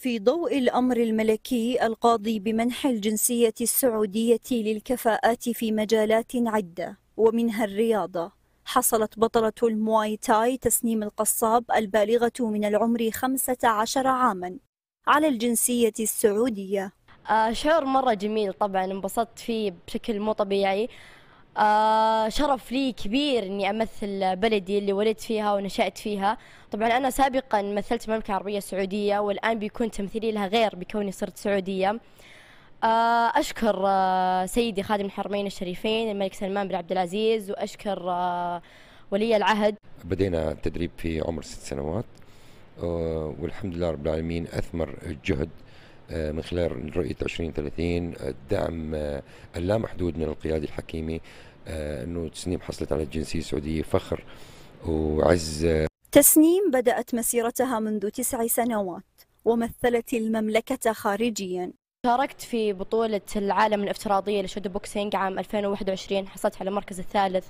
في ضوء الأمر الملكي القاضي بمنح الجنسية السعودية للكفاءات في مجالات عدة ومنها الرياضة حصلت بطلة المواي تاي تسنيم القصاب البالغة من العمر 15 عاما على الجنسية السعودية آه، شعور مرة جميل طبعا انبسطت فيه بشكل مو طبيعي آه، شرف لي كبير اني امثل بلدي اللي ولدت فيها ونشات فيها طبعا انا سابقا مثلت المملكه العربيه السعوديه والان بيكون تمثيلي لها غير بكوني صرت سعوديه آه، اشكر آه، سيدي خادم الحرمين الشريفين الملك سلمان بن عبد العزيز واشكر ولي العهد بدينا التدريب في عمر ست سنوات والحمد لله رب العالمين اثمر الجهد آه، من خلال رؤية 2030 الدعم آه، آه، اللامحدود من القيادة الحكيمي أنه تسنيم حصلت على الجنسية السعودية فخر وعز تسنيم بدأت مسيرتها منذ تسع سنوات ومثلت المملكة خارجيا شاركت في بطولة العالم الافتراضية لشودو بوكسينج عام 2021 حصلت على المركز الثالث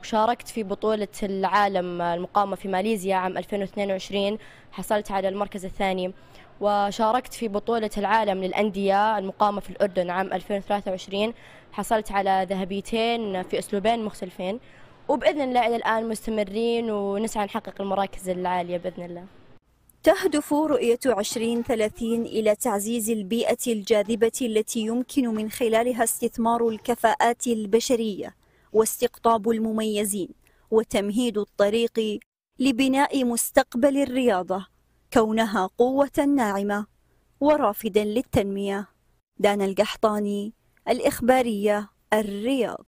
وشاركت في بطولة العالم المقامة في ماليزيا عام 2022 حصلت على المركز الثاني وشاركت في بطولة العالم للأندية المقامة في الأردن عام 2023 حصلت على ذهبيتين في أسلوبين مختلفين وبإذن الله إلى الآن مستمرين ونسعى نحقق المراكز العالية بإذن الله تهدف رؤية 2030 إلى تعزيز البيئة الجاذبة التي يمكن من خلالها استثمار الكفاءات البشرية واستقطاب المميزين وتمهيد الطريق لبناء مستقبل الرياضة كونها قوة ناعمة ورافدا للتنمية دانا القحطاني الإخبارية الرياض